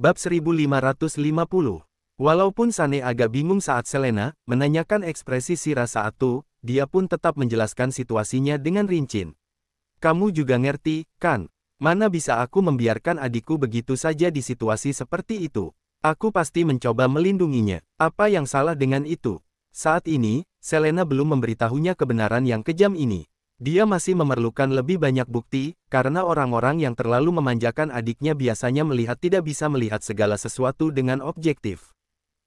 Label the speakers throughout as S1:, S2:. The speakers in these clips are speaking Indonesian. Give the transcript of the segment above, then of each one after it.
S1: Bab 1550 Walaupun Sane agak bingung saat Selena menanyakan ekspresi Sira saat itu, dia pun tetap menjelaskan situasinya dengan rincin. Kamu juga ngerti, kan? Mana bisa aku membiarkan adikku begitu saja di situasi seperti itu? Aku pasti mencoba melindunginya. Apa yang salah dengan itu? Saat ini, Selena belum memberitahunya kebenaran yang kejam ini. Dia masih memerlukan lebih banyak bukti, karena orang-orang yang terlalu memanjakan adiknya biasanya melihat tidak bisa melihat segala sesuatu dengan objektif.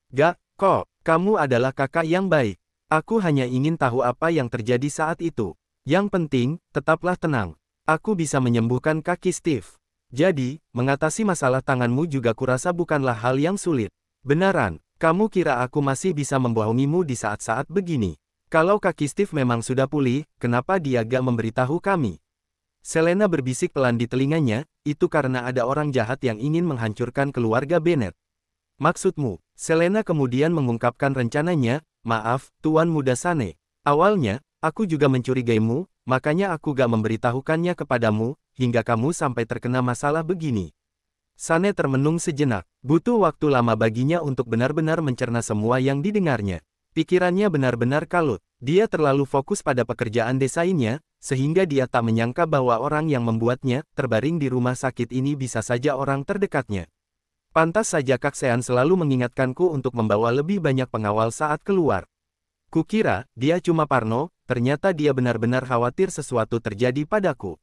S1: Gak, kok, kamu adalah kakak yang baik. Aku hanya ingin tahu apa yang terjadi saat itu. Yang penting, tetaplah tenang. Aku bisa menyembuhkan kaki Steve. Jadi, mengatasi masalah tanganmu juga kurasa bukanlah hal yang sulit. Benaran, kamu kira aku masih bisa membohongimu di saat-saat begini. Kalau kaki Steve memang sudah pulih, kenapa dia gak memberitahu kami? Selena berbisik pelan di telinganya, itu karena ada orang jahat yang ingin menghancurkan keluarga Bennett. Maksudmu, Selena kemudian mengungkapkan rencananya, maaf, Tuan Muda Sane. Awalnya, aku juga mencurigaimu, makanya aku gak memberitahukannya kepadamu, hingga kamu sampai terkena masalah begini. Sane termenung sejenak, butuh waktu lama baginya untuk benar-benar mencerna semua yang didengarnya. Pikirannya benar-benar kalut. Dia terlalu fokus pada pekerjaan desainnya, sehingga dia tak menyangka bahwa orang yang membuatnya, terbaring di rumah sakit ini bisa saja orang terdekatnya. Pantas saja Kak Sean selalu mengingatkanku untuk membawa lebih banyak pengawal saat keluar. Kukira, dia cuma parno, ternyata dia benar-benar khawatir sesuatu terjadi padaku.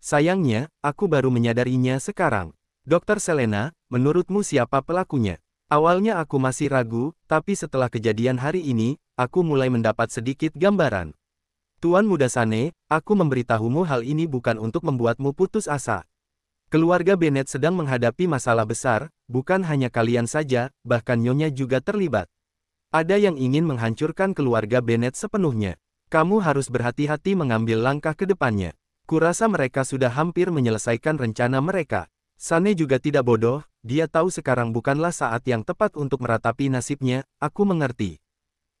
S1: Sayangnya, aku baru menyadarinya sekarang. Dokter Selena, menurutmu siapa pelakunya? Awalnya aku masih ragu, tapi setelah kejadian hari ini, aku mulai mendapat sedikit gambaran. Tuan Muda Sane, aku memberitahumu hal ini bukan untuk membuatmu putus asa. Keluarga Bennett sedang menghadapi masalah besar, bukan hanya kalian saja, bahkan Nyonya juga terlibat. Ada yang ingin menghancurkan keluarga Bennett sepenuhnya. Kamu harus berhati-hati mengambil langkah ke depannya. Kurasa mereka sudah hampir menyelesaikan rencana mereka. Sane juga tidak bodoh, dia tahu sekarang bukanlah saat yang tepat untuk meratapi nasibnya, aku mengerti.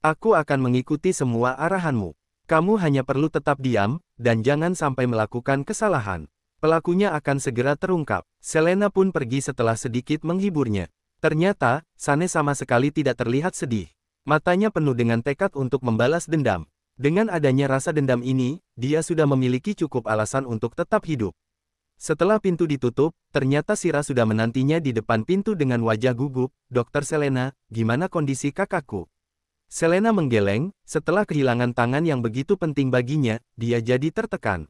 S1: Aku akan mengikuti semua arahanmu. Kamu hanya perlu tetap diam, dan jangan sampai melakukan kesalahan. Pelakunya akan segera terungkap. Selena pun pergi setelah sedikit menghiburnya. Ternyata, Sane sama sekali tidak terlihat sedih. Matanya penuh dengan tekad untuk membalas dendam. Dengan adanya rasa dendam ini, dia sudah memiliki cukup alasan untuk tetap hidup. Setelah pintu ditutup, ternyata Sira sudah menantinya di depan pintu dengan wajah gugup, Dokter Selena, gimana kondisi kakakku? Selena menggeleng, setelah kehilangan tangan yang begitu penting baginya, dia jadi tertekan.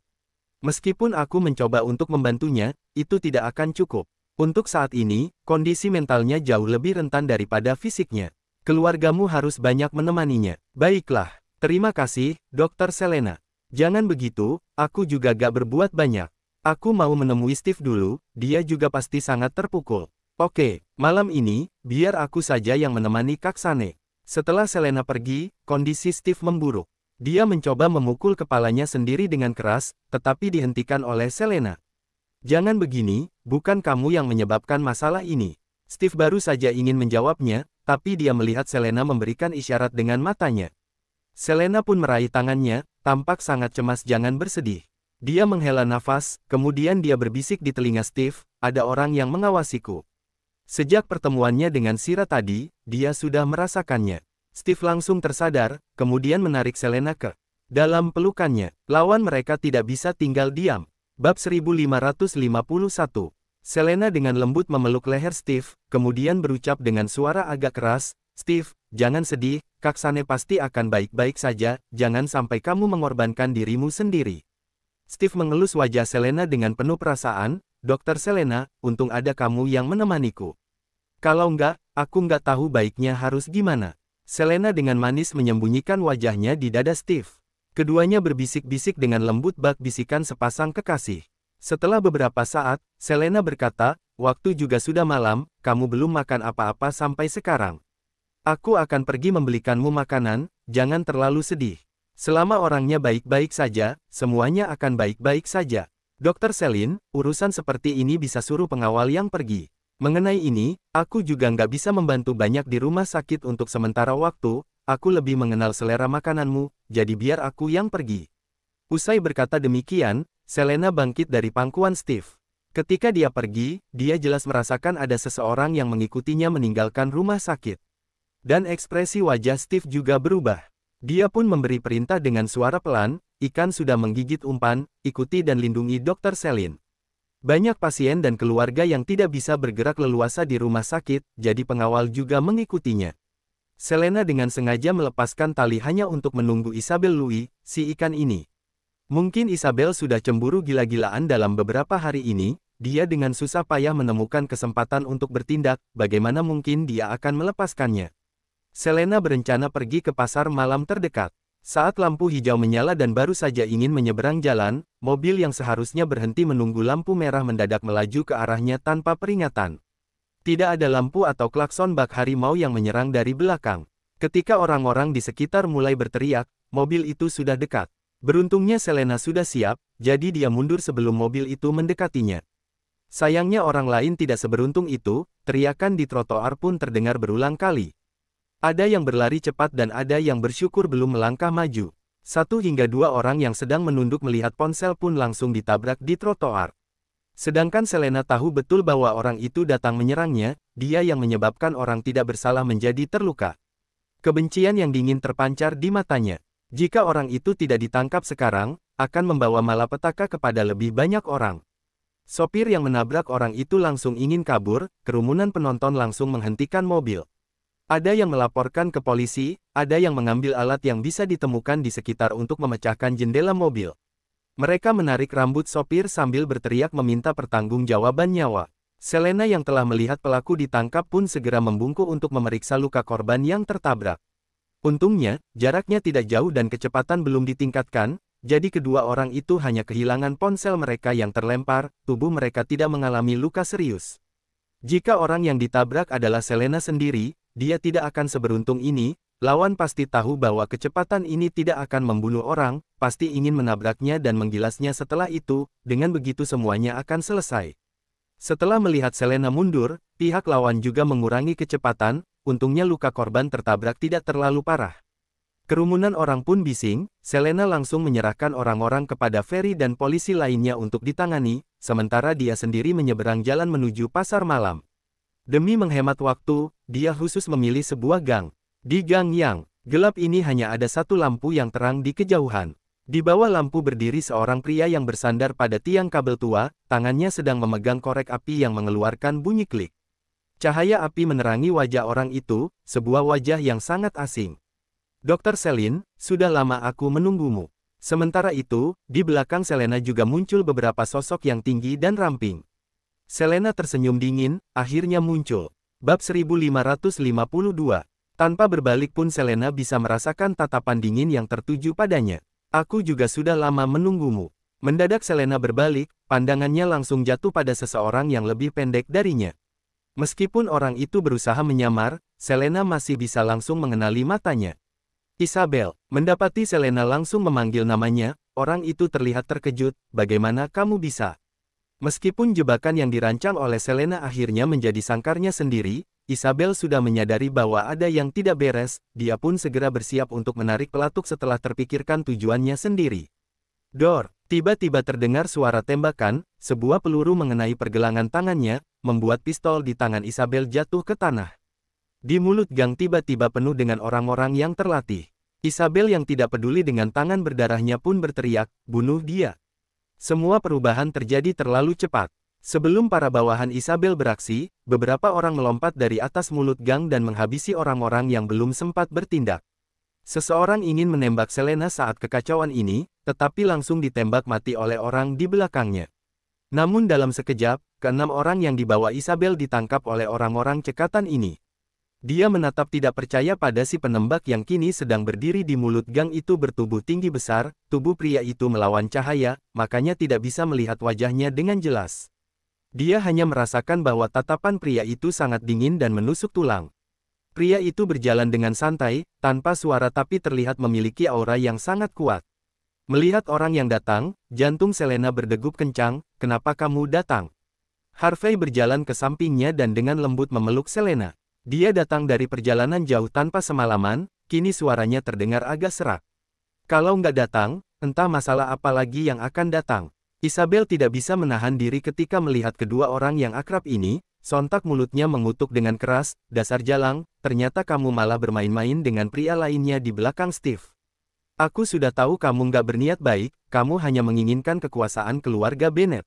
S1: Meskipun aku mencoba untuk membantunya, itu tidak akan cukup. Untuk saat ini, kondisi mentalnya jauh lebih rentan daripada fisiknya. Keluargamu harus banyak menemaninya. Baiklah, terima kasih, Dokter Selena. Jangan begitu, aku juga gak berbuat banyak. Aku mau menemui Steve dulu, dia juga pasti sangat terpukul. Oke, malam ini, biar aku saja yang menemani Kak Sane. Setelah Selena pergi, kondisi Steve memburuk. Dia mencoba memukul kepalanya sendiri dengan keras, tetapi dihentikan oleh Selena. Jangan begini, bukan kamu yang menyebabkan masalah ini. Steve baru saja ingin menjawabnya, tapi dia melihat Selena memberikan isyarat dengan matanya. Selena pun meraih tangannya, tampak sangat cemas jangan bersedih. Dia menghela nafas, kemudian dia berbisik di telinga Steve, ada orang yang mengawasiku. Sejak pertemuannya dengan Sira tadi, dia sudah merasakannya. Steve langsung tersadar, kemudian menarik Selena ke dalam pelukannya. Lawan mereka tidak bisa tinggal diam. Bab 1551 Selena dengan lembut memeluk leher Steve, kemudian berucap dengan suara agak keras, Steve, jangan sedih, Kaksane pasti akan baik-baik saja, jangan sampai kamu mengorbankan dirimu sendiri. Steve mengelus wajah Selena dengan penuh perasaan, Dokter Selena, untung ada kamu yang menemaniku. Kalau enggak, aku enggak tahu baiknya harus gimana. Selena dengan manis menyembunyikan wajahnya di dada Steve. Keduanya berbisik-bisik dengan lembut bak bisikan sepasang kekasih. Setelah beberapa saat, Selena berkata, waktu juga sudah malam, kamu belum makan apa-apa sampai sekarang. Aku akan pergi membelikanmu makanan, jangan terlalu sedih. Selama orangnya baik-baik saja, semuanya akan baik-baik saja. Dokter Selin, urusan seperti ini bisa suruh pengawal yang pergi. Mengenai ini, aku juga nggak bisa membantu banyak di rumah sakit untuk sementara waktu, aku lebih mengenal selera makananmu, jadi biar aku yang pergi. Usai berkata demikian, Selena bangkit dari pangkuan Steve. Ketika dia pergi, dia jelas merasakan ada seseorang yang mengikutinya meninggalkan rumah sakit. Dan ekspresi wajah Steve juga berubah. Dia pun memberi perintah dengan suara pelan, ikan sudah menggigit umpan, ikuti dan lindungi Dokter Selin. Banyak pasien dan keluarga yang tidak bisa bergerak leluasa di rumah sakit, jadi pengawal juga mengikutinya. Selena dengan sengaja melepaskan tali hanya untuk menunggu Isabel Louis, si ikan ini. Mungkin Isabel sudah cemburu gila-gilaan dalam beberapa hari ini, dia dengan susah payah menemukan kesempatan untuk bertindak, bagaimana mungkin dia akan melepaskannya. Selena berencana pergi ke pasar malam terdekat. Saat lampu hijau menyala dan baru saja ingin menyeberang jalan, mobil yang seharusnya berhenti menunggu lampu merah mendadak melaju ke arahnya tanpa peringatan. Tidak ada lampu atau klakson bak harimau yang menyerang dari belakang. Ketika orang-orang di sekitar mulai berteriak, mobil itu sudah dekat. Beruntungnya Selena sudah siap, jadi dia mundur sebelum mobil itu mendekatinya. Sayangnya orang lain tidak seberuntung itu, teriakan di trotoar pun terdengar berulang kali. Ada yang berlari cepat dan ada yang bersyukur belum melangkah maju. Satu hingga dua orang yang sedang menunduk melihat ponsel pun langsung ditabrak di trotoar. Sedangkan Selena tahu betul bahwa orang itu datang menyerangnya, dia yang menyebabkan orang tidak bersalah menjadi terluka. Kebencian yang dingin terpancar di matanya. Jika orang itu tidak ditangkap sekarang, akan membawa malapetaka kepada lebih banyak orang. Sopir yang menabrak orang itu langsung ingin kabur, kerumunan penonton langsung menghentikan mobil. Ada yang melaporkan ke polisi, ada yang mengambil alat yang bisa ditemukan di sekitar untuk memecahkan jendela mobil. Mereka menarik rambut sopir sambil berteriak meminta pertanggungjawaban nyawa. Selena yang telah melihat pelaku ditangkap pun segera membungkuk untuk memeriksa luka korban yang tertabrak. Untungnya, jaraknya tidak jauh dan kecepatan belum ditingkatkan, jadi kedua orang itu hanya kehilangan ponsel mereka yang terlempar, tubuh mereka tidak mengalami luka serius. Jika orang yang ditabrak adalah Selena sendiri, dia tidak akan seberuntung ini, lawan pasti tahu bahwa kecepatan ini tidak akan membunuh orang, pasti ingin menabraknya dan menggilasnya setelah itu, dengan begitu semuanya akan selesai. Setelah melihat Selena mundur, pihak lawan juga mengurangi kecepatan, untungnya luka korban tertabrak tidak terlalu parah. Kerumunan orang pun bising, Selena langsung menyerahkan orang-orang kepada Ferry dan polisi lainnya untuk ditangani, sementara dia sendiri menyeberang jalan menuju pasar malam. Demi menghemat waktu, dia khusus memilih sebuah gang. Di gang yang gelap ini hanya ada satu lampu yang terang di kejauhan. Di bawah lampu berdiri seorang pria yang bersandar pada tiang kabel tua, tangannya sedang memegang korek api yang mengeluarkan bunyi klik. Cahaya api menerangi wajah orang itu, sebuah wajah yang sangat asing. Dokter Selin, sudah lama aku menunggumu. Sementara itu, di belakang Selena juga muncul beberapa sosok yang tinggi dan ramping. Selena tersenyum dingin, akhirnya muncul. Bab 1552. Tanpa berbalik pun Selena bisa merasakan tatapan dingin yang tertuju padanya. Aku juga sudah lama menunggumu. Mendadak Selena berbalik, pandangannya langsung jatuh pada seseorang yang lebih pendek darinya. Meskipun orang itu berusaha menyamar, Selena masih bisa langsung mengenali matanya. Isabel, mendapati Selena langsung memanggil namanya, orang itu terlihat terkejut, bagaimana kamu bisa? Meskipun jebakan yang dirancang oleh Selena akhirnya menjadi sangkarnya sendiri, Isabel sudah menyadari bahwa ada yang tidak beres, dia pun segera bersiap untuk menarik pelatuk setelah terpikirkan tujuannya sendiri. Dor, tiba-tiba terdengar suara tembakan, sebuah peluru mengenai pergelangan tangannya, membuat pistol di tangan Isabel jatuh ke tanah. Di mulut gang tiba-tiba penuh dengan orang-orang yang terlatih. Isabel yang tidak peduli dengan tangan berdarahnya pun berteriak, bunuh dia. Semua perubahan terjadi terlalu cepat. Sebelum para bawahan Isabel beraksi, beberapa orang melompat dari atas mulut gang dan menghabisi orang-orang yang belum sempat bertindak. Seseorang ingin menembak Selena saat kekacauan ini, tetapi langsung ditembak mati oleh orang di belakangnya. Namun dalam sekejap, keenam orang yang dibawa Isabel ditangkap oleh orang-orang cekatan ini. Dia menatap tidak percaya pada si penembak yang kini sedang berdiri di mulut gang itu bertubuh tinggi besar, tubuh pria itu melawan cahaya, makanya tidak bisa melihat wajahnya dengan jelas. Dia hanya merasakan bahwa tatapan pria itu sangat dingin dan menusuk tulang. Pria itu berjalan dengan santai, tanpa suara tapi terlihat memiliki aura yang sangat kuat. Melihat orang yang datang, jantung Selena berdegup kencang, kenapa kamu datang? Harvey berjalan ke sampingnya dan dengan lembut memeluk Selena. Dia datang dari perjalanan jauh tanpa semalaman, kini suaranya terdengar agak serak. Kalau nggak datang, entah masalah apa lagi yang akan datang. Isabel tidak bisa menahan diri ketika melihat kedua orang yang akrab ini, sontak mulutnya mengutuk dengan keras, dasar jalang, ternyata kamu malah bermain-main dengan pria lainnya di belakang Steve. Aku sudah tahu kamu nggak berniat baik, kamu hanya menginginkan kekuasaan keluarga Bennett.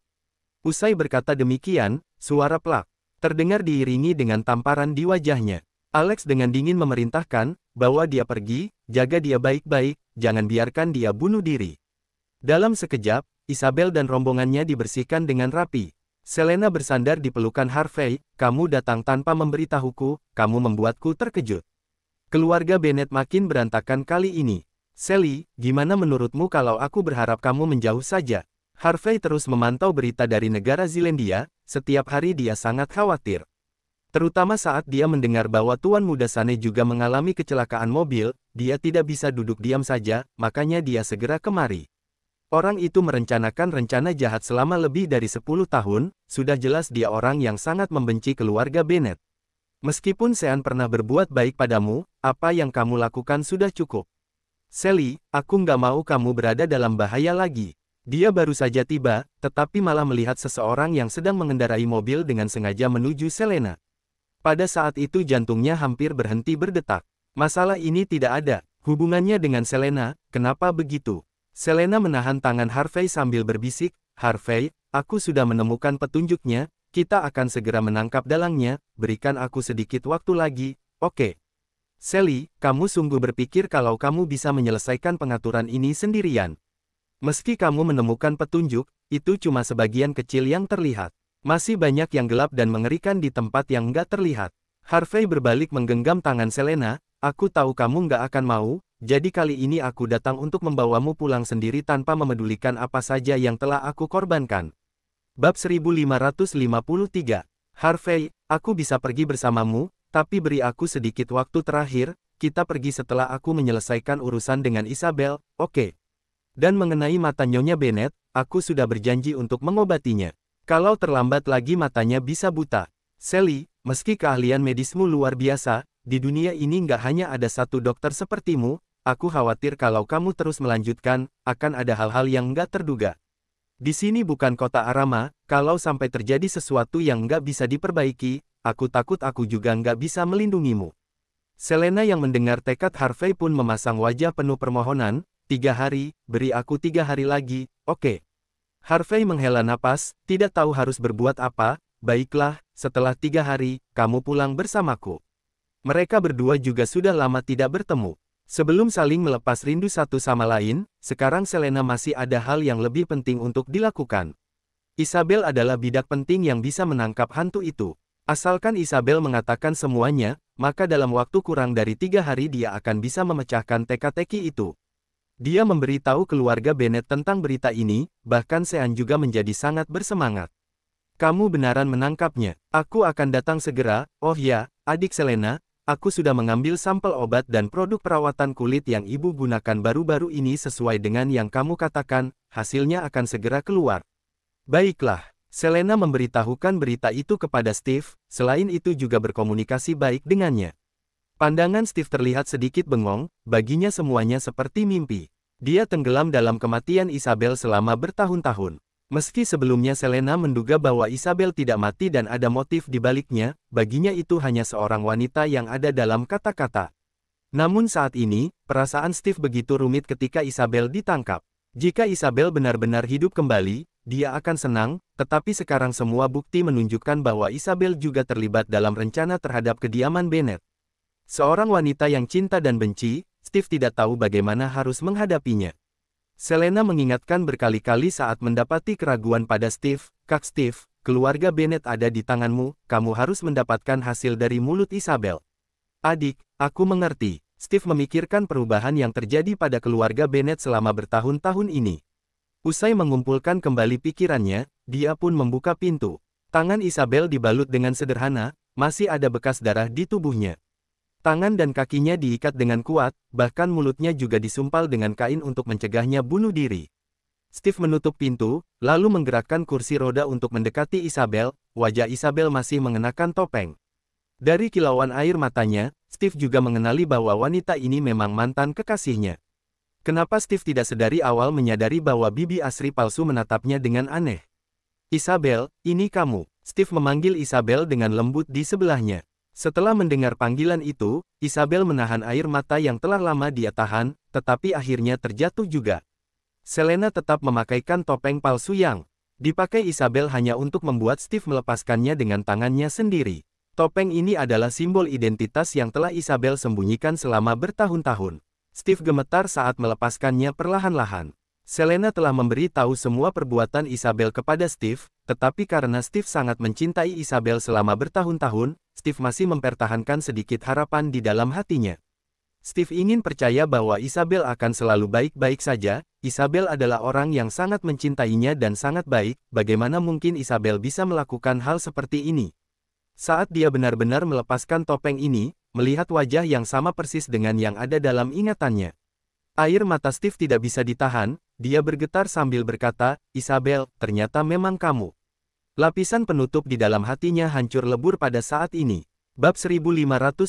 S1: Usai berkata demikian, suara plak. Terdengar diiringi dengan tamparan di wajahnya. Alex dengan dingin memerintahkan, bahwa dia pergi, jaga dia baik-baik, jangan biarkan dia bunuh diri. Dalam sekejap, Isabel dan rombongannya dibersihkan dengan rapi. Selena bersandar di pelukan Harvey, kamu datang tanpa memberitahuku, kamu membuatku terkejut. Keluarga Bennett makin berantakan kali ini. Sally, gimana menurutmu kalau aku berharap kamu menjauh saja? Harvey terus memantau berita dari negara Zelandia, setiap hari dia sangat khawatir. Terutama saat dia mendengar bahwa Tuan Muda Sane juga mengalami kecelakaan mobil, dia tidak bisa duduk diam saja, makanya dia segera kemari. Orang itu merencanakan rencana jahat selama lebih dari 10 tahun, sudah jelas dia orang yang sangat membenci keluarga Bennett. Meskipun Sean pernah berbuat baik padamu, apa yang kamu lakukan sudah cukup. Sally, aku nggak mau kamu berada dalam bahaya lagi. Dia baru saja tiba, tetapi malah melihat seseorang yang sedang mengendarai mobil dengan sengaja menuju Selena. Pada saat itu jantungnya hampir berhenti berdetak. Masalah ini tidak ada. Hubungannya dengan Selena, kenapa begitu? Selena menahan tangan Harvey sambil berbisik, Harvey, aku sudah menemukan petunjuknya, kita akan segera menangkap dalangnya, berikan aku sedikit waktu lagi, oke. Okay. Sally, kamu sungguh berpikir kalau kamu bisa menyelesaikan pengaturan ini sendirian. Meski kamu menemukan petunjuk, itu cuma sebagian kecil yang terlihat. Masih banyak yang gelap dan mengerikan di tempat yang nggak terlihat. Harvey berbalik menggenggam tangan Selena, aku tahu kamu nggak akan mau, jadi kali ini aku datang untuk membawamu pulang sendiri tanpa memedulikan apa saja yang telah aku korbankan. Bab 1553 Harvey, aku bisa pergi bersamamu, tapi beri aku sedikit waktu terakhir, kita pergi setelah aku menyelesaikan urusan dengan Isabel, oke. Okay. Dan mengenai mata Nyonya Bennett, aku sudah berjanji untuk mengobatinya. Kalau terlambat lagi matanya bisa buta. Sally, meski keahlian medismu luar biasa, di dunia ini nggak hanya ada satu dokter sepertimu, aku khawatir kalau kamu terus melanjutkan, akan ada hal-hal yang nggak terduga. Di sini bukan kota Arama, kalau sampai terjadi sesuatu yang nggak bisa diperbaiki, aku takut aku juga nggak bisa melindungimu. Selena yang mendengar tekad Harvey pun memasang wajah penuh permohonan, Tiga hari, beri aku tiga hari lagi, oke. Okay. Harvey menghela napas, tidak tahu harus berbuat apa, baiklah, setelah tiga hari, kamu pulang bersamaku. Mereka berdua juga sudah lama tidak bertemu. Sebelum saling melepas rindu satu sama lain, sekarang Selena masih ada hal yang lebih penting untuk dilakukan. Isabel adalah bidak penting yang bisa menangkap hantu itu. Asalkan Isabel mengatakan semuanya, maka dalam waktu kurang dari tiga hari dia akan bisa memecahkan teka-teki itu. Dia memberi tahu keluarga Bennett tentang berita ini, bahkan Sean juga menjadi sangat bersemangat. Kamu benaran menangkapnya. Aku akan datang segera, oh ya, adik Selena, aku sudah mengambil sampel obat dan produk perawatan kulit yang ibu gunakan baru-baru ini sesuai dengan yang kamu katakan, hasilnya akan segera keluar. Baiklah, Selena memberitahukan berita itu kepada Steve, selain itu juga berkomunikasi baik dengannya. Pandangan Steve terlihat sedikit bengong, baginya semuanya seperti mimpi. Dia tenggelam dalam kematian Isabel selama bertahun-tahun. Meski sebelumnya Selena menduga bahwa Isabel tidak mati dan ada motif di baliknya, baginya itu hanya seorang wanita yang ada dalam kata-kata. Namun saat ini, perasaan Steve begitu rumit ketika Isabel ditangkap. Jika Isabel benar-benar hidup kembali, dia akan senang, tetapi sekarang semua bukti menunjukkan bahwa Isabel juga terlibat dalam rencana terhadap kediaman Bennett. Seorang wanita yang cinta dan benci, Steve tidak tahu bagaimana harus menghadapinya. Selena mengingatkan berkali-kali saat mendapati keraguan pada Steve, Kak Steve, keluarga Bennett ada di tanganmu, kamu harus mendapatkan hasil dari mulut Isabel. Adik, aku mengerti. Steve memikirkan perubahan yang terjadi pada keluarga Bennett selama bertahun-tahun ini. Usai mengumpulkan kembali pikirannya, dia pun membuka pintu. Tangan Isabel dibalut dengan sederhana, masih ada bekas darah di tubuhnya. Tangan dan kakinya diikat dengan kuat, bahkan mulutnya juga disumpal dengan kain untuk mencegahnya bunuh diri. Steve menutup pintu, lalu menggerakkan kursi roda untuk mendekati Isabel, wajah Isabel masih mengenakan topeng. Dari kilauan air matanya, Steve juga mengenali bahwa wanita ini memang mantan kekasihnya. Kenapa Steve tidak sedari awal menyadari bahwa bibi asri palsu menatapnya dengan aneh? Isabel, ini kamu. Steve memanggil Isabel dengan lembut di sebelahnya. Setelah mendengar panggilan itu, Isabel menahan air mata yang telah lama dia tahan, tetapi akhirnya terjatuh juga. Selena tetap memakaikan topeng palsu yang dipakai Isabel hanya untuk membuat Steve melepaskannya dengan tangannya sendiri. Topeng ini adalah simbol identitas yang telah Isabel sembunyikan selama bertahun-tahun. Steve gemetar saat melepaskannya perlahan-lahan. Selena telah memberi tahu semua perbuatan Isabel kepada Steve, tetapi karena Steve sangat mencintai Isabel selama bertahun-tahun, Steve masih mempertahankan sedikit harapan di dalam hatinya. Steve ingin percaya bahwa Isabel akan selalu baik-baik saja, Isabel adalah orang yang sangat mencintainya dan sangat baik, bagaimana mungkin Isabel bisa melakukan hal seperti ini? Saat dia benar-benar melepaskan topeng ini, melihat wajah yang sama persis dengan yang ada dalam ingatannya. Air mata Steve tidak bisa ditahan, dia bergetar sambil berkata, Isabel, ternyata memang kamu. Lapisan penutup di dalam hatinya hancur lebur pada saat ini. Bab 1554.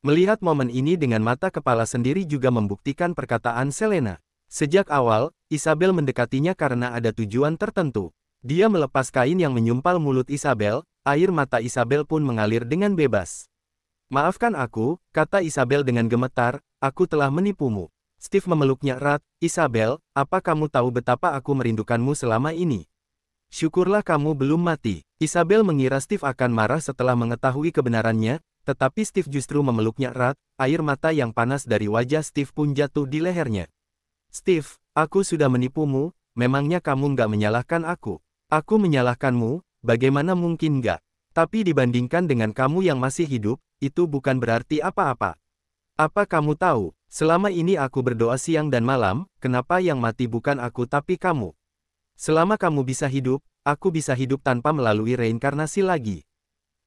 S1: Melihat momen ini dengan mata kepala sendiri juga membuktikan perkataan Selena. Sejak awal, Isabel mendekatinya karena ada tujuan tertentu. Dia melepas kain yang menyumpal mulut Isabel, air mata Isabel pun mengalir dengan bebas. Maafkan aku, kata Isabel dengan gemetar, aku telah menipumu. Steve memeluknya erat, Isabel, apa kamu tahu betapa aku merindukanmu selama ini? Syukurlah kamu belum mati. Isabel mengira Steve akan marah setelah mengetahui kebenarannya, tetapi Steve justru memeluknya erat, air mata yang panas dari wajah Steve pun jatuh di lehernya. Steve, aku sudah menipumu, memangnya kamu nggak menyalahkan aku. Aku menyalahkanmu, bagaimana mungkin nggak? Tapi dibandingkan dengan kamu yang masih hidup, itu bukan berarti apa-apa. Apa kamu tahu, selama ini aku berdoa siang dan malam, kenapa yang mati bukan aku tapi kamu? Selama kamu bisa hidup, aku bisa hidup tanpa melalui reinkarnasi lagi.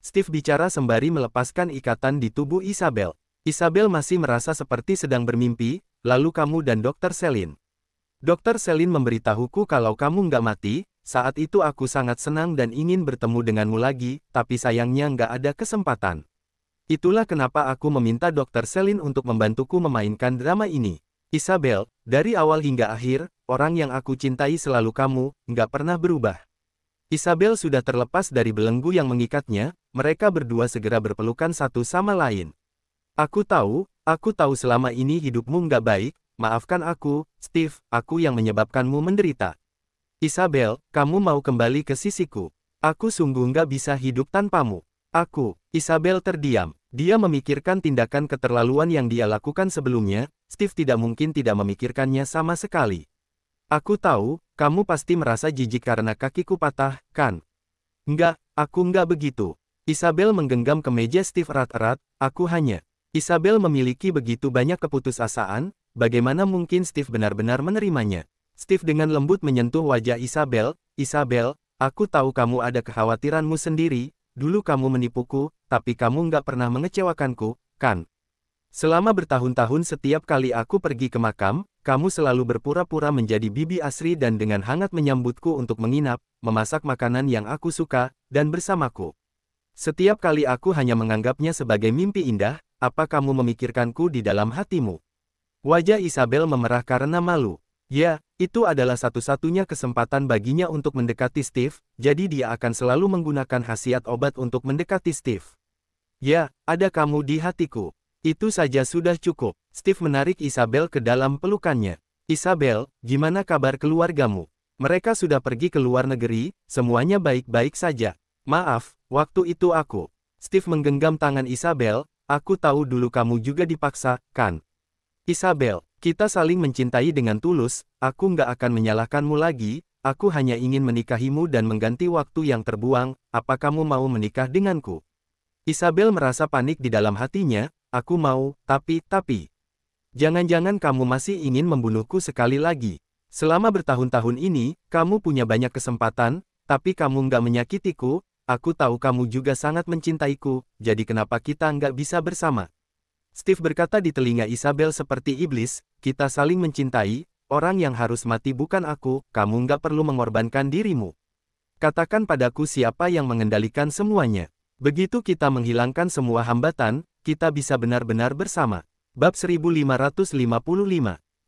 S1: Steve bicara sembari melepaskan ikatan di tubuh Isabel. Isabel masih merasa seperti sedang bermimpi, lalu kamu dan Dr. Selin. Dr. Selin memberitahuku kalau kamu nggak mati, saat itu aku sangat senang dan ingin bertemu denganmu lagi, tapi sayangnya nggak ada kesempatan. Itulah kenapa aku meminta Dr. Selin untuk membantuku memainkan drama ini. Isabel, dari awal hingga akhir, orang yang aku cintai selalu kamu, nggak pernah berubah. Isabel sudah terlepas dari belenggu yang mengikatnya, mereka berdua segera berpelukan satu sama lain. Aku tahu, aku tahu selama ini hidupmu nggak baik, maafkan aku, Steve, aku yang menyebabkanmu menderita. Isabel, kamu mau kembali ke sisiku. Aku sungguh nggak bisa hidup tanpamu. Aku, Isabel terdiam. Dia memikirkan tindakan keterlaluan yang dia lakukan sebelumnya, Steve tidak mungkin tidak memikirkannya sama sekali. Aku tahu, kamu pasti merasa jijik karena kakiku patah, kan? Enggak, aku enggak begitu. Isabel menggenggam ke meja Steve erat-erat, aku hanya. Isabel memiliki begitu banyak keputusasaan, bagaimana mungkin Steve benar-benar menerimanya? Steve dengan lembut menyentuh wajah Isabel, Isabel, aku tahu kamu ada kekhawatiranmu sendiri, Dulu kamu menipuku, tapi kamu nggak pernah mengecewakanku, kan? Selama bertahun-tahun setiap kali aku pergi ke makam, kamu selalu berpura-pura menjadi bibi asri dan dengan hangat menyambutku untuk menginap, memasak makanan yang aku suka, dan bersamaku. Setiap kali aku hanya menganggapnya sebagai mimpi indah, apa kamu memikirkanku di dalam hatimu? Wajah Isabel memerah karena malu. Ya, itu adalah satu-satunya kesempatan baginya untuk mendekati Steve, jadi dia akan selalu menggunakan khasiat obat untuk mendekati Steve. Ya, ada kamu di hatiku. Itu saja sudah cukup. Steve menarik Isabel ke dalam pelukannya. Isabel, gimana kabar keluargamu? Mereka sudah pergi ke luar negeri, semuanya baik-baik saja. Maaf, waktu itu aku. Steve menggenggam tangan Isabel, aku tahu dulu kamu juga dipaksa, kan? Isabel, kita saling mencintai dengan tulus, aku nggak akan menyalahkanmu lagi, aku hanya ingin menikahimu dan mengganti waktu yang terbuang, apa kamu mau menikah denganku? Isabel merasa panik di dalam hatinya, aku mau, tapi, tapi. Jangan-jangan kamu masih ingin membunuhku sekali lagi. Selama bertahun-tahun ini, kamu punya banyak kesempatan, tapi kamu nggak menyakitiku, aku tahu kamu juga sangat mencintaiku, jadi kenapa kita nggak bisa bersama? Steve berkata di telinga Isabel seperti iblis, kita saling mencintai, orang yang harus mati bukan aku, kamu nggak perlu mengorbankan dirimu. Katakan padaku siapa yang mengendalikan semuanya. Begitu kita menghilangkan semua hambatan, kita bisa benar-benar bersama. Bab 1555.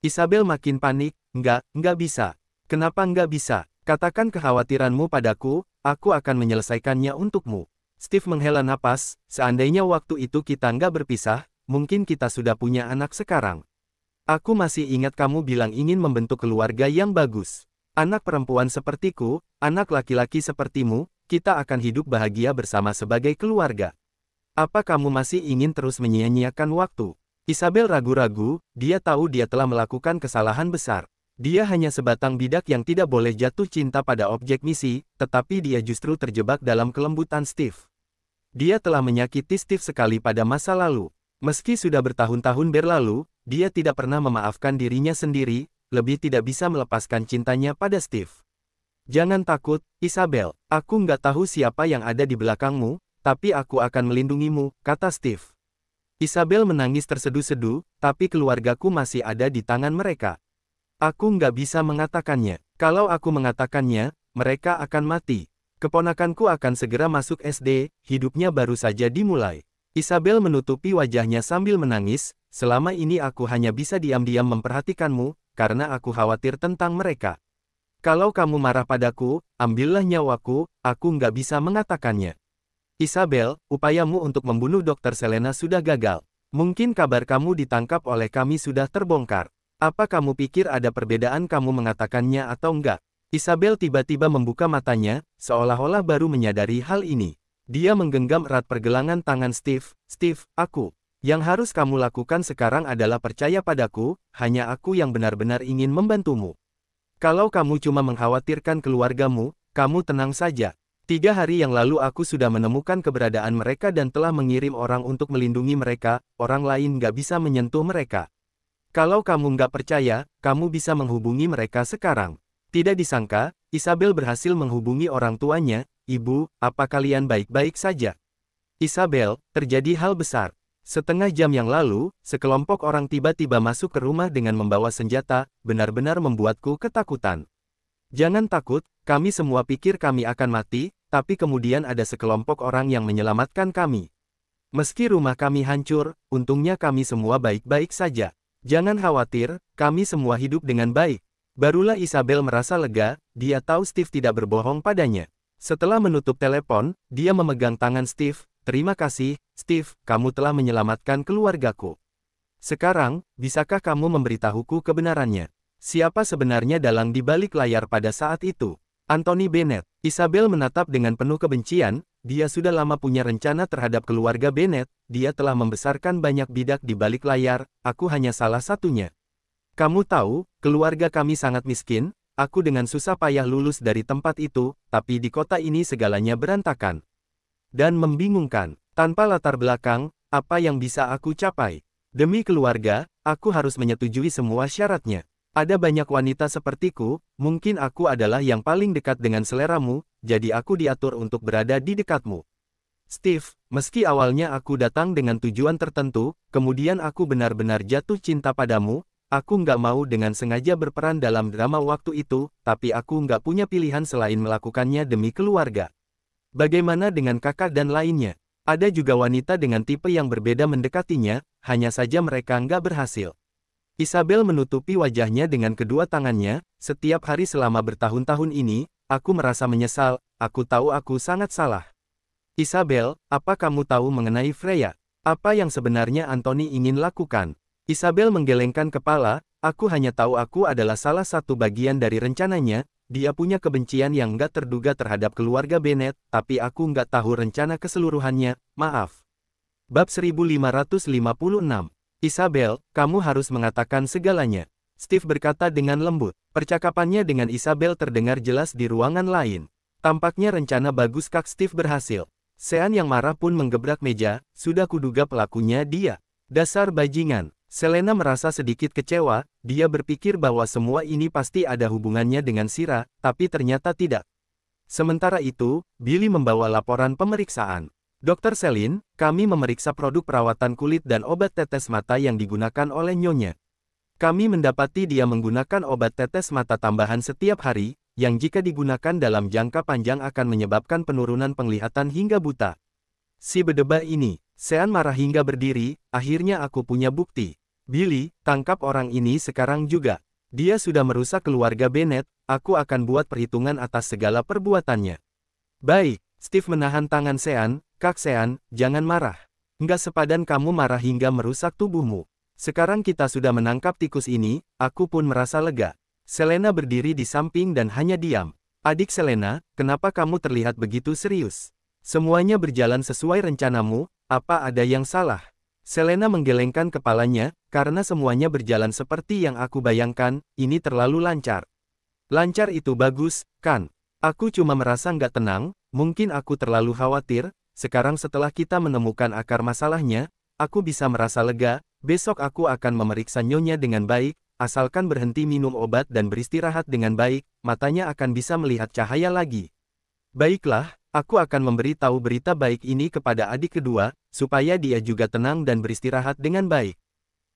S1: Isabel makin panik, nggak, nggak bisa. Kenapa nggak bisa? Katakan kekhawatiranmu padaku, aku akan menyelesaikannya untukmu. Steve menghela napas, seandainya waktu itu kita nggak berpisah, mungkin kita sudah punya anak sekarang. Aku masih ingat kamu bilang ingin membentuk keluarga yang bagus. Anak perempuan sepertiku, anak laki-laki sepertimu, kita akan hidup bahagia bersama sebagai keluarga. Apa kamu masih ingin terus menyia-nyiakan waktu? Isabel ragu-ragu, dia tahu dia telah melakukan kesalahan besar. Dia hanya sebatang bidak yang tidak boleh jatuh cinta pada objek misi, tetapi dia justru terjebak dalam kelembutan Steve. Dia telah menyakiti Steve sekali pada masa lalu. Meski sudah bertahun-tahun berlalu, dia tidak pernah memaafkan dirinya sendiri, lebih tidak bisa melepaskan cintanya pada Steve. Jangan takut, Isabel, aku nggak tahu siapa yang ada di belakangmu, tapi aku akan melindungimu, kata Steve. Isabel menangis tersedu-sedu, tapi keluargaku masih ada di tangan mereka. Aku nggak bisa mengatakannya. Kalau aku mengatakannya, mereka akan mati. Keponakanku akan segera masuk SD, hidupnya baru saja dimulai. Isabel menutupi wajahnya sambil menangis, selama ini aku hanya bisa diam-diam memperhatikanmu, karena aku khawatir tentang mereka. Kalau kamu marah padaku, ambillah nyawaku, aku nggak bisa mengatakannya. Isabel, upayamu untuk membunuh Dr. Selena sudah gagal. Mungkin kabar kamu ditangkap oleh kami sudah terbongkar. Apa kamu pikir ada perbedaan kamu mengatakannya atau enggak? Isabel tiba-tiba membuka matanya, seolah-olah baru menyadari hal ini. Dia menggenggam erat pergelangan tangan Steve, Steve, aku. Yang harus kamu lakukan sekarang adalah percaya padaku, hanya aku yang benar-benar ingin membantumu. Kalau kamu cuma mengkhawatirkan keluargamu, kamu tenang saja. Tiga hari yang lalu aku sudah menemukan keberadaan mereka dan telah mengirim orang untuk melindungi mereka, orang lain gak bisa menyentuh mereka. Kalau kamu gak percaya, kamu bisa menghubungi mereka sekarang. Tidak disangka, Isabel berhasil menghubungi orang tuanya, Ibu, apa kalian baik-baik saja? Isabel, terjadi hal besar. Setengah jam yang lalu, sekelompok orang tiba-tiba masuk ke rumah dengan membawa senjata, benar-benar membuatku ketakutan. Jangan takut, kami semua pikir kami akan mati, tapi kemudian ada sekelompok orang yang menyelamatkan kami. Meski rumah kami hancur, untungnya kami semua baik-baik saja. Jangan khawatir, kami semua hidup dengan baik. Barulah Isabel merasa lega, dia tahu Steve tidak berbohong padanya. Setelah menutup telepon, dia memegang tangan Steve, terima kasih, Steve, kamu telah menyelamatkan keluargaku. Sekarang, bisakah kamu memberitahuku kebenarannya? Siapa sebenarnya dalang di balik layar pada saat itu? Anthony Bennett. Isabel menatap dengan penuh kebencian, dia sudah lama punya rencana terhadap keluarga Bennett, dia telah membesarkan banyak bidak di balik layar, aku hanya salah satunya. Kamu tahu, keluarga kami sangat miskin, Aku dengan susah payah lulus dari tempat itu, tapi di kota ini segalanya berantakan. Dan membingungkan, tanpa latar belakang, apa yang bisa aku capai. Demi keluarga, aku harus menyetujui semua syaratnya. Ada banyak wanita sepertiku, mungkin aku adalah yang paling dekat dengan seleramu, jadi aku diatur untuk berada di dekatmu. Steve, meski awalnya aku datang dengan tujuan tertentu, kemudian aku benar-benar jatuh cinta padamu, Aku nggak mau dengan sengaja berperan dalam drama waktu itu, tapi aku nggak punya pilihan selain melakukannya demi keluarga. Bagaimana dengan kakak dan lainnya? Ada juga wanita dengan tipe yang berbeda mendekatinya, hanya saja mereka nggak berhasil. Isabel menutupi wajahnya dengan kedua tangannya, setiap hari selama bertahun-tahun ini, aku merasa menyesal, aku tahu aku sangat salah. Isabel, apa kamu tahu mengenai Freya? Apa yang sebenarnya Anthony ingin lakukan? Isabel menggelengkan kepala, aku hanya tahu aku adalah salah satu bagian dari rencananya, dia punya kebencian yang gak terduga terhadap keluarga Bennett, tapi aku gak tahu rencana keseluruhannya, maaf. Bab 1556 Isabel, kamu harus mengatakan segalanya. Steve berkata dengan lembut. Percakapannya dengan Isabel terdengar jelas di ruangan lain. Tampaknya rencana bagus Kak Steve berhasil. Sean yang marah pun menggebrak meja, sudah kuduga pelakunya dia. Dasar bajingan, Selena merasa sedikit kecewa, dia berpikir bahwa semua ini pasti ada hubungannya dengan Sira, tapi ternyata tidak. Sementara itu, Billy membawa laporan pemeriksaan. Dokter Selin, kami memeriksa produk perawatan kulit dan obat tetes mata yang digunakan oleh nyonya. Kami mendapati dia menggunakan obat tetes mata tambahan setiap hari, yang jika digunakan dalam jangka panjang akan menyebabkan penurunan penglihatan hingga buta. Si bedebah ini, Sean marah hingga berdiri, akhirnya aku punya bukti. Billy, tangkap orang ini sekarang juga. Dia sudah merusak keluarga Bennett, aku akan buat perhitungan atas segala perbuatannya. Baik, Steve menahan tangan Sean, Kak Sean, jangan marah. Enggak sepadan kamu marah hingga merusak tubuhmu. Sekarang kita sudah menangkap tikus ini, aku pun merasa lega. Selena berdiri di samping dan hanya diam. Adik Selena, kenapa kamu terlihat begitu serius? Semuanya berjalan sesuai rencanamu, apa ada yang salah? Selena menggelengkan kepalanya, karena semuanya berjalan seperti yang aku bayangkan, ini terlalu lancar. Lancar itu bagus, kan? Aku cuma merasa nggak tenang, mungkin aku terlalu khawatir, sekarang setelah kita menemukan akar masalahnya, aku bisa merasa lega, besok aku akan memeriksa nyonya dengan baik, asalkan berhenti minum obat dan beristirahat dengan baik, matanya akan bisa melihat cahaya lagi. Baiklah, Aku akan memberitahu berita baik ini kepada adik kedua, supaya dia juga tenang dan beristirahat dengan baik.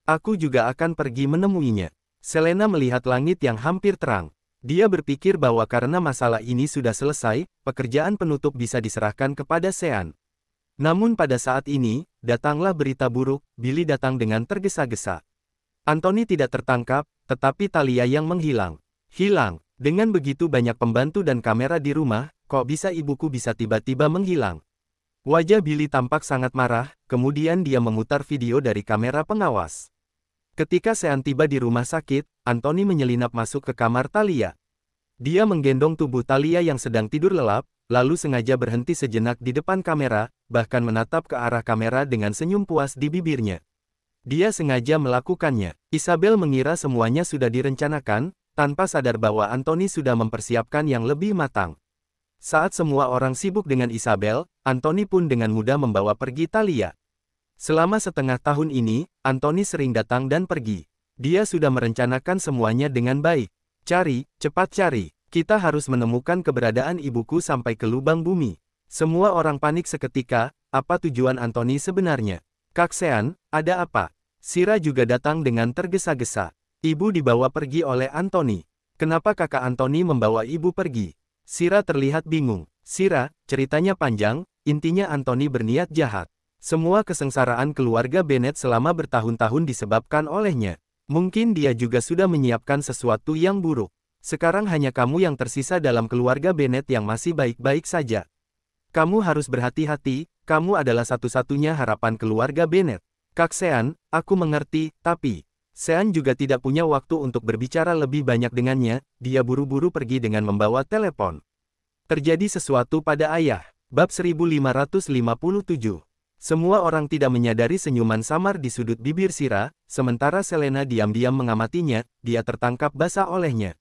S1: Aku juga akan pergi menemuinya. Selena melihat langit yang hampir terang. Dia berpikir bahwa karena masalah ini sudah selesai, pekerjaan penutup bisa diserahkan kepada Sean. Namun pada saat ini, datanglah berita buruk, Billy datang dengan tergesa-gesa. Anthony tidak tertangkap, tetapi Talia yang menghilang. Hilang. Dengan begitu banyak pembantu dan kamera di rumah, kok bisa ibuku bisa tiba-tiba menghilang? Wajah Billy tampak sangat marah, kemudian dia memutar video dari kamera pengawas. Ketika Sean tiba di rumah sakit, Anthony menyelinap masuk ke kamar Talia. Dia menggendong tubuh Talia yang sedang tidur lelap, lalu sengaja berhenti sejenak di depan kamera, bahkan menatap ke arah kamera dengan senyum puas di bibirnya. Dia sengaja melakukannya. Isabel mengira semuanya sudah direncanakan, tanpa sadar bahwa Anthony sudah mempersiapkan yang lebih matang. Saat semua orang sibuk dengan Isabel, Anthony pun dengan mudah membawa pergi Talia. Selama setengah tahun ini, Anthony sering datang dan pergi. Dia sudah merencanakan semuanya dengan baik. Cari, cepat cari. Kita harus menemukan keberadaan ibuku sampai ke lubang bumi. Semua orang panik seketika, apa tujuan Anthony sebenarnya? Kak Sean, ada apa? Sira juga datang dengan tergesa-gesa. Ibu dibawa pergi oleh Anthony. Kenapa kakak Anthony membawa ibu pergi? Sira terlihat bingung. Sira, ceritanya panjang, intinya Anthony berniat jahat. Semua kesengsaraan keluarga Bennett selama bertahun-tahun disebabkan olehnya. Mungkin dia juga sudah menyiapkan sesuatu yang buruk. Sekarang hanya kamu yang tersisa dalam keluarga Bennett yang masih baik-baik saja. Kamu harus berhati-hati, kamu adalah satu-satunya harapan keluarga Bennett. Kak aku mengerti, tapi... Sean juga tidak punya waktu untuk berbicara lebih banyak dengannya, dia buru-buru pergi dengan membawa telepon. Terjadi sesuatu pada ayah. Bab 1557 Semua orang tidak menyadari senyuman samar di sudut bibir Sira, sementara Selena diam-diam mengamatinya, dia tertangkap basah olehnya.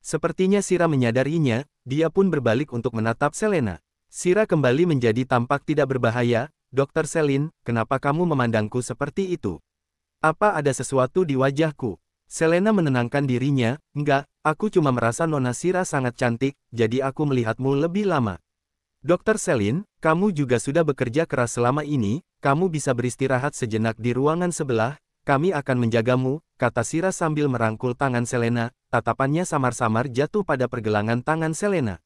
S1: Sepertinya Sira menyadarinya, dia pun berbalik untuk menatap Selena. Sira kembali menjadi tampak tidak berbahaya, Dokter Selin, kenapa kamu memandangku seperti itu? Apa ada sesuatu di wajahku? Selena menenangkan dirinya, enggak, aku cuma merasa Nona Sira sangat cantik, jadi aku melihatmu lebih lama. Dokter Selin, kamu juga sudah bekerja keras selama ini, kamu bisa beristirahat sejenak di ruangan sebelah, kami akan menjagamu, kata Sira sambil merangkul tangan Selena, tatapannya samar-samar jatuh pada pergelangan tangan Selena.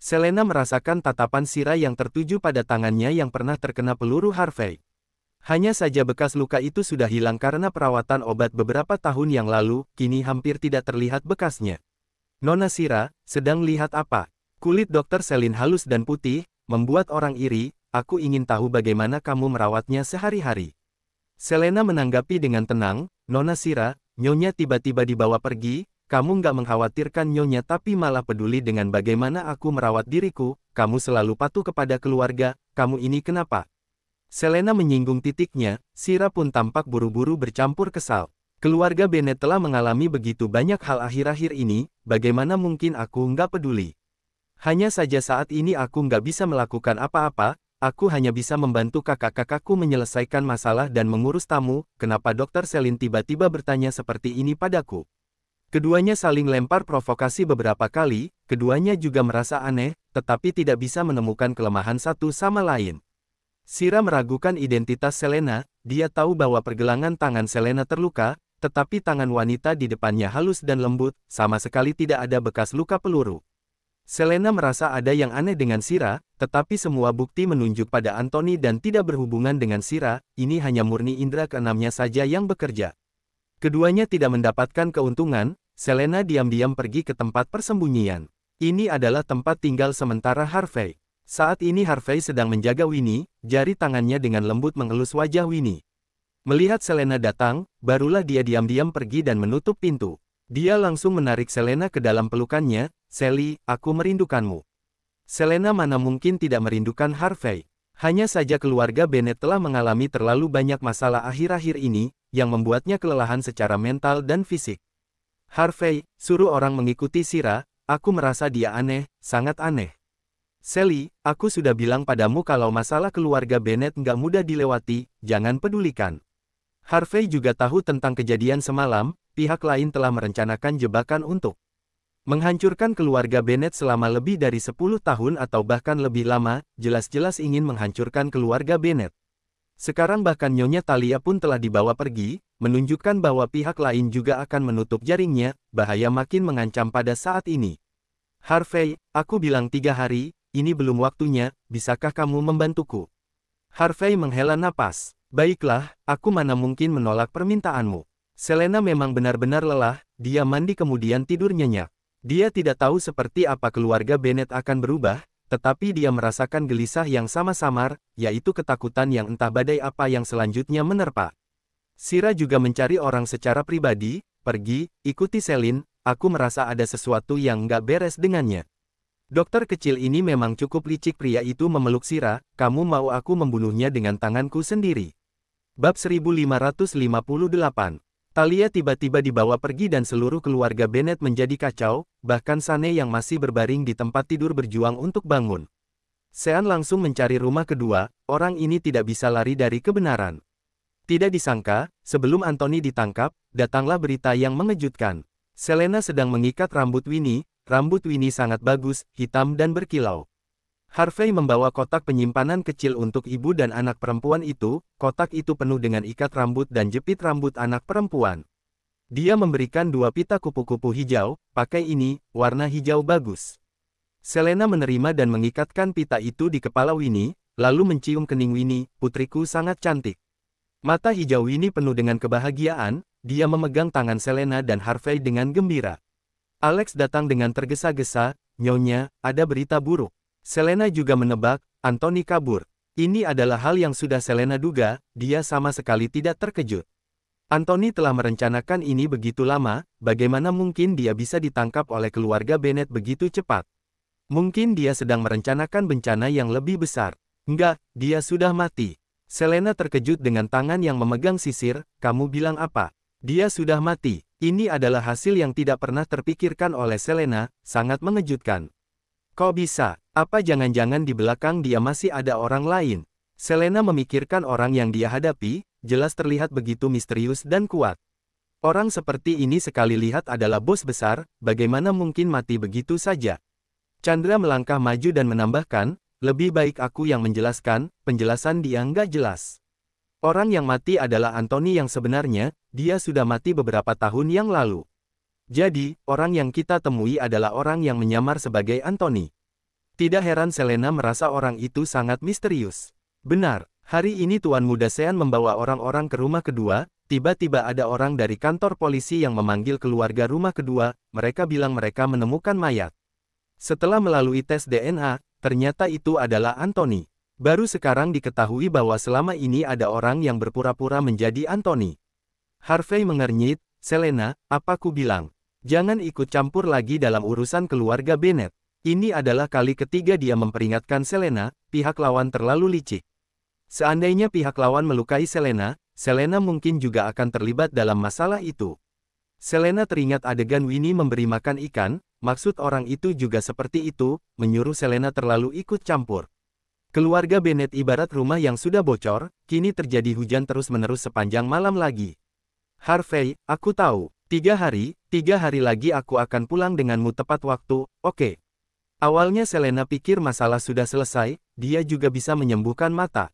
S1: Selena merasakan tatapan Sira yang tertuju pada tangannya yang pernah terkena peluru Harvey. Hanya saja bekas luka itu sudah hilang karena perawatan obat beberapa tahun yang lalu, kini hampir tidak terlihat bekasnya. Nona Sira, sedang lihat apa? Kulit dokter Selin halus dan putih, membuat orang iri, aku ingin tahu bagaimana kamu merawatnya sehari-hari. Selena menanggapi dengan tenang, Nona Sira, Nyonya tiba-tiba dibawa pergi, kamu nggak mengkhawatirkan Nyonya tapi malah peduli dengan bagaimana aku merawat diriku, kamu selalu patuh kepada keluarga, kamu ini kenapa? Selena menyinggung titiknya, Sira pun tampak buru-buru bercampur kesal. Keluarga Bennett telah mengalami begitu banyak hal akhir-akhir ini, bagaimana mungkin aku nggak peduli. Hanya saja saat ini aku nggak bisa melakukan apa-apa, aku hanya bisa membantu kakak-kakakku menyelesaikan masalah dan mengurus tamu, kenapa dokter Selin tiba-tiba bertanya seperti ini padaku. Keduanya saling lempar provokasi beberapa kali, keduanya juga merasa aneh, tetapi tidak bisa menemukan kelemahan satu sama lain. Sira meragukan identitas Selena, dia tahu bahwa pergelangan tangan Selena terluka, tetapi tangan wanita di depannya halus dan lembut, sama sekali tidak ada bekas luka peluru. Selena merasa ada yang aneh dengan Sira, tetapi semua bukti menunjuk pada Anthony dan tidak berhubungan dengan Sira, ini hanya murni indera keenamnya saja yang bekerja. Keduanya tidak mendapatkan keuntungan, Selena diam-diam pergi ke tempat persembunyian. Ini adalah tempat tinggal sementara Harvey. Saat ini Harvey sedang menjaga Winnie, jari tangannya dengan lembut mengelus wajah Winnie. Melihat Selena datang, barulah dia diam-diam pergi dan menutup pintu. Dia langsung menarik Selena ke dalam pelukannya, Sally, aku merindukanmu. Selena mana mungkin tidak merindukan Harvey. Hanya saja keluarga Bennett telah mengalami terlalu banyak masalah akhir-akhir ini, yang membuatnya kelelahan secara mental dan fisik. Harvey, suruh orang mengikuti Sira, aku merasa dia aneh, sangat aneh. Sally, aku sudah bilang padamu kalau masalah keluarga Bennett nggak mudah dilewati, jangan pedulikan. Harvey juga tahu tentang kejadian semalam, pihak lain telah merencanakan jebakan untuk menghancurkan keluarga Bennett selama lebih dari 10 tahun atau bahkan lebih lama, jelas-jelas ingin menghancurkan keluarga Bennett. Sekarang bahkan Nyonya Talia pun telah dibawa pergi, menunjukkan bahwa pihak lain juga akan menutup jaringnya, bahaya makin mengancam pada saat ini. Harvey, aku bilang tiga hari, ini belum waktunya, bisakah kamu membantuku? Harvey menghela napas. Baiklah, aku mana mungkin menolak permintaanmu. Selena memang benar-benar lelah, dia mandi kemudian tidur nyenyak. Dia tidak tahu seperti apa keluarga Bennett akan berubah, tetapi dia merasakan gelisah yang sama samar, yaitu ketakutan yang entah badai apa yang selanjutnya menerpa. Sira juga mencari orang secara pribadi, pergi, ikuti Selin, aku merasa ada sesuatu yang nggak beres dengannya. Dokter kecil ini memang cukup licik pria itu memeluk Sira, kamu mau aku membunuhnya dengan tanganku sendiri. Bab 1558 Talia tiba-tiba dibawa pergi dan seluruh keluarga Bennett menjadi kacau, bahkan Sane yang masih berbaring di tempat tidur berjuang untuk bangun. Sean langsung mencari rumah kedua, orang ini tidak bisa lari dari kebenaran. Tidak disangka, sebelum Anthony ditangkap, datanglah berita yang mengejutkan. Selena sedang mengikat rambut Winnie, Rambut Winnie sangat bagus, hitam dan berkilau. Harvey membawa kotak penyimpanan kecil untuk ibu dan anak perempuan itu, kotak itu penuh dengan ikat rambut dan jepit rambut anak perempuan. Dia memberikan dua pita kupu-kupu hijau, pakai ini, warna hijau bagus. Selena menerima dan mengikatkan pita itu di kepala Winnie, lalu mencium kening Winnie, putriku sangat cantik. Mata hijau Winnie penuh dengan kebahagiaan, dia memegang tangan Selena dan Harvey dengan gembira. Alex datang dengan tergesa-gesa, nyonya, ada berita buruk. Selena juga menebak, Anthony kabur. Ini adalah hal yang sudah Selena duga, dia sama sekali tidak terkejut. Anthony telah merencanakan ini begitu lama, bagaimana mungkin dia bisa ditangkap oleh keluarga Bennett begitu cepat. Mungkin dia sedang merencanakan bencana yang lebih besar. Enggak, dia sudah mati. Selena terkejut dengan tangan yang memegang sisir, kamu bilang apa? Dia sudah mati. Ini adalah hasil yang tidak pernah terpikirkan oleh Selena, sangat mengejutkan. Kok bisa? Apa jangan-jangan di belakang dia masih ada orang lain? Selena memikirkan orang yang dia hadapi, jelas terlihat begitu misterius dan kuat. Orang seperti ini sekali lihat adalah bos besar, bagaimana mungkin mati begitu saja? Chandra melangkah maju dan menambahkan, lebih baik aku yang menjelaskan, penjelasan dia nggak jelas. Orang yang mati adalah Anthony yang sebenarnya, dia sudah mati beberapa tahun yang lalu. Jadi, orang yang kita temui adalah orang yang menyamar sebagai Anthony. Tidak heran Selena merasa orang itu sangat misterius. Benar, hari ini Tuan Muda Sean membawa orang-orang ke rumah kedua, tiba-tiba ada orang dari kantor polisi yang memanggil keluarga rumah kedua, mereka bilang mereka menemukan mayat. Setelah melalui tes DNA, ternyata itu adalah Anthony. Baru sekarang diketahui bahwa selama ini ada orang yang berpura-pura menjadi Anthony. Harvey mengernyit, Selena, apa ku bilang? Jangan ikut campur lagi dalam urusan keluarga Bennett. Ini adalah kali ketiga dia memperingatkan Selena, pihak lawan terlalu licik. Seandainya pihak lawan melukai Selena, Selena mungkin juga akan terlibat dalam masalah itu. Selena teringat adegan Winnie memberi makan ikan, maksud orang itu juga seperti itu, menyuruh Selena terlalu ikut campur. Keluarga Bennett ibarat rumah yang sudah bocor, kini terjadi hujan terus-menerus sepanjang malam lagi. Harvey, aku tahu, tiga hari, tiga hari lagi aku akan pulang denganmu tepat waktu, oke. Okay. Awalnya Selena pikir masalah sudah selesai, dia juga bisa menyembuhkan mata.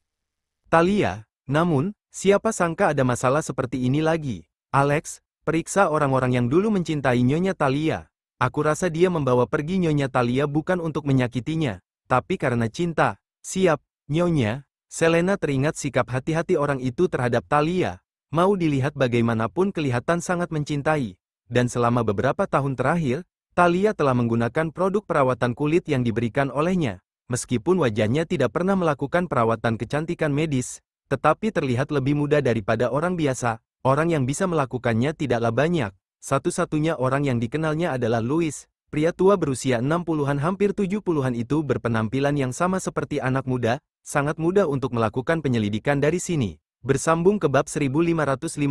S1: Talia, namun, siapa sangka ada masalah seperti ini lagi. Alex, periksa orang-orang yang dulu mencintai Nyonya Talia. Aku rasa dia membawa pergi Nyonya Talia bukan untuk menyakitinya, tapi karena cinta, Siap, Nyonya, Selena teringat sikap hati-hati orang itu terhadap Talia, mau dilihat bagaimanapun kelihatan sangat mencintai, dan selama beberapa tahun terakhir, Talia telah menggunakan produk perawatan kulit yang diberikan olehnya. Meskipun wajahnya tidak pernah melakukan perawatan kecantikan medis, tetapi terlihat lebih muda daripada orang biasa. Orang yang bisa melakukannya tidaklah banyak. Satu-satunya orang yang dikenalnya adalah Louis, Pria tua berusia 60-an hampir 70-an itu berpenampilan yang sama seperti anak muda, sangat mudah untuk melakukan penyelidikan dari sini. Bersambung ke bab 1559,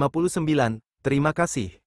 S1: terima kasih.